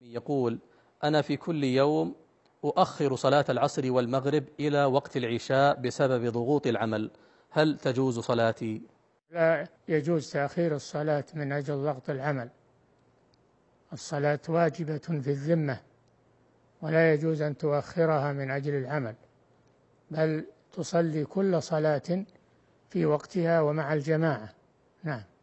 يقول أنا في كل يوم أؤخر صلاة العصر والمغرب إلى وقت العشاء بسبب ضغوط العمل هل تجوز صلاتي؟ لا يجوز تأخير الصلاة من أجل ضغط العمل الصلاة واجبة في الذمة ولا يجوز أن تؤخرها من أجل العمل بل تصلي كل صلاة في وقتها ومع الجماعة نعم